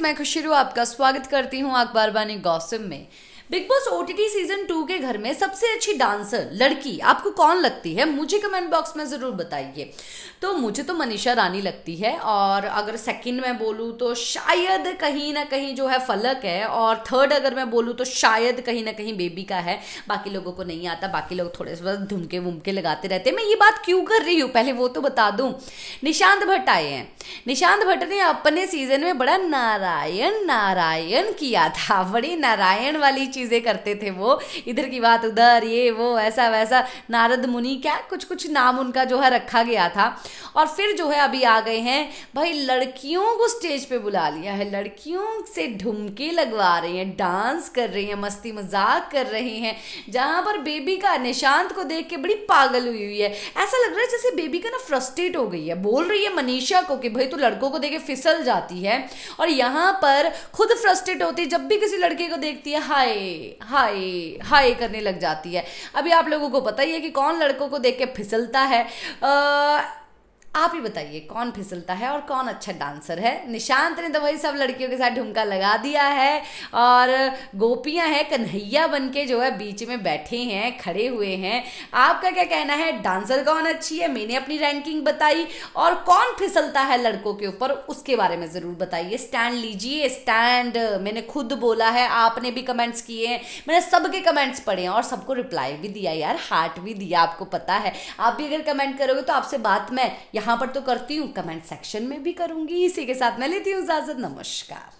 मैं रू आपका स्वागत करती हूँ अखबार बानी गौसम में Bigg Boss OTT season two के घर में सबसे अच्छी डांसर लड़की आपको कौन लगती है मुझे कमेंट बॉक्स में ज़रूर बताइए तो मुझे तो मनीषा रानी लगती है और अगर सेकंड में बोलूँ तो शायद कहीं ना कहीं जो है फलक है और थर्ड अगर मैं बोलूँ तो शायद कहीं ना कहीं बेबी का है बाकी लोगों को नहीं आता बाकी लोग थोड़े से धुमके वुमके लगाते रहते मैं ये बात क्यों कर रही हूँ पहले वो तो बता दूँ निशांत भट्ट आए हैं निशांत भट्ट ने अपने सीजन में बड़ा नारायण नारायण किया था बड़ी नारायण वाली चीज़ चीज़ें करते थे वो इधर की बात उधर ये वो ऐसा वैसा नारद मुनि क्या कुछ कुछ नाम उनका जो है रखा गया था और फिर जो है अभी आ गए हैं भाई लड़कियों को स्टेज पे बुला लिया है लड़कियों से ढुमके लगवा रहे हैं डांस कर रही हैं मस्ती मजाक कर रही हैं जहाँ पर बेबी का निशांत को देख के बड़ी पागल हुई हुई है ऐसा लग रहा है जैसे बेबी का ना फ्रस्ट्रेट हो गई है बोल रही है मनीषा को कि भाई तू लड़कों को देख के फिसल जाती है और यहाँ पर खुद फ्रस्ट्रेट होती है जब भी किसी लड़के को देखती है हाय हाय हाय करने लग जाती है अभी आप लोगों को पता ही है कि कौन लड़कों को देख के फिसलता है आ, आप ही बताइए कौन फिसलता है और कौन अच्छा डांसर है निशांत ने तो वही सब लड़कियों के साथ ढुमका लगा दिया है और गोपियां हैं कन्हैया बन के जो है बीच में बैठे हैं खड़े हुए हैं आपका क्या कहना है डांसर कौन अच्छी है मैंने अपनी रैंकिंग बताई और कौन फिसलता है लड़कों के ऊपर उसके बारे में ज़रूर बताइए स्टैंड लीजिए स्टैंड मैंने खुद बोला है आपने भी कमेंट्स किए हैं मैंने सबके कमेंट्स पढ़े हैं और सबको रिप्लाई भी दिया यार हार्ट भी दिया आपको पता है आप भी अगर कमेंट करोगे तो आपसे बात मैं यहाँ पर तो करती हूँ कमेंट सेक्शन में भी करूँगी इसी के साथ मैं लेती हूँ इजाज़त नमस्कार